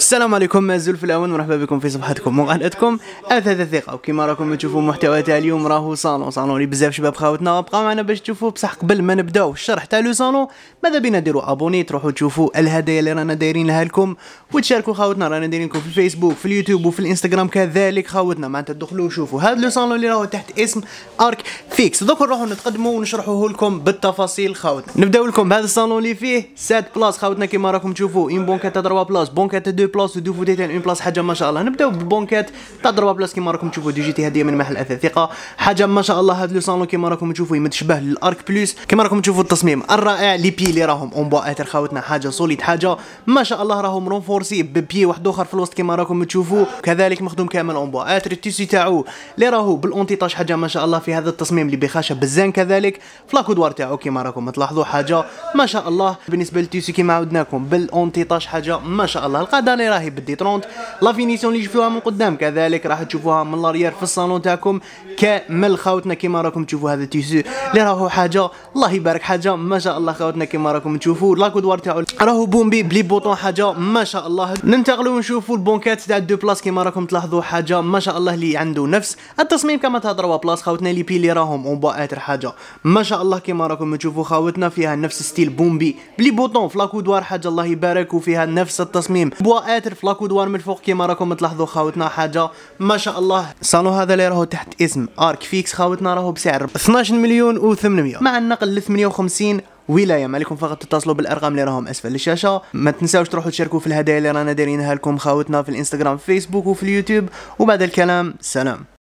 السلام عليكم مازل في الاول مرحبا بكم في صفحتكم وقناتكم اثاث الثقه وكما راكم تشوفوا محتوى تاع اليوم راهو صالون صالون اللي بزاف شباب خاوتنا بقاو معنا باش تشوفوا بصح قبل ما نبداو الشرح تاع لو صالون ماذا بينا ديروا ابوني تروحوا تشوفوا الهدايا اللي رانا دايرينها لكم وتشاركوا خاوتنا رانا دايرينكم في الفيسبوك في اليوتيوب وفي الانستغرام كذلك خاوتنا معناتها تدخلوا وشوفوا هذا لو صالون اللي راهو تحت اسم ارك فيكس دوك نروحوا نتقدموا ونشرحوه لكم بالتفاصيل خاوتنا نبداو لكم بهذا الصالون اللي فيه سات بلاس خاوتنا كما راكم تشوفوا اون بونكا تاع 3 بلاس بونكا تاع 2 بلاص ودو فوديتين اون بلاص حاجه ما شاء الله نبداو ببونكات تاع ضربه بلاص كيما راكم تشوفوا دي جي تي هذه من محل اثاث ثقه حاجه ما شاء الله هذا لو صالون كيما راكم تشوفوا يمد شبه للارك بلوس كيما راكم تشوفوا التصميم الرائع لي بي اللي راهم اون بوا اثر خاوتنا حاجه سوليد حاجه ما شاء الله راهم رونفورسي ببي واحد اخر في الوسط كيما راكم تشوفوا كذلك مخدوم كامل اون بوا اثر التيسي تاعو اللي راهو بالانتيطاج حاجه ما شاء الله في هذا التصميم اللي بخشب بزان كذلك فلاكودوار تاعو كيما راكم تلاحظوا حاجه ما شاء الله بالنسبه للتيسي كيما عودناكم بالانتيطاج حاجه ما شاء الله القاعده انا راهي بدي 30 لا فينيسيون اللي تشوفوها من قدام كذلك راح تشوفوها من لاريير في الصالون تاعكم كامل خاوتنا كيما راكم تشوفوا هذا التيسو اللي راهو حاجه الله يبارك حاجه ما شاء الله خاوتنا كيما راكم تشوفوا لاكودوار تاعو راهو بومبي بلي بوطون حاجه ما شاء الله ننتقلوا ونشوفوا البونكات تاع دو بلاص كيما راكم تلاحظوا حاجه ما شاء الله اللي عنده نفس التصميم كما تهضروا بلاص خاوتنا لي بي اللي راهم اون باتر حاجه ما شاء الله كيما راكم تشوفوا خاوتنا فيها نفس ستيل بومبي بلي بوطون في لاكودوار حاجه الله يبارك وفيها نفس التصميم بوا قاتل في لاكودوار من الفوق كيما راكم تلاحظوا خاوتنا حاجه ما شاء الله الصالون هذا اللي راهو تحت اسم ارك فيكس خاوتنا راهو بسعر 12 مليون و800 مع النقل ل 58 ولايه ما عليكم فقط تتصلوا بالارقام اللي راهم اسفل الشاشه ما تنساوش تروحوا تشاركوا في الهدايا اللي رانا دايرينها لكم خاوتنا في الانستغرام في فيسبوك وفي اليوتيوب وبعد الكلام سلام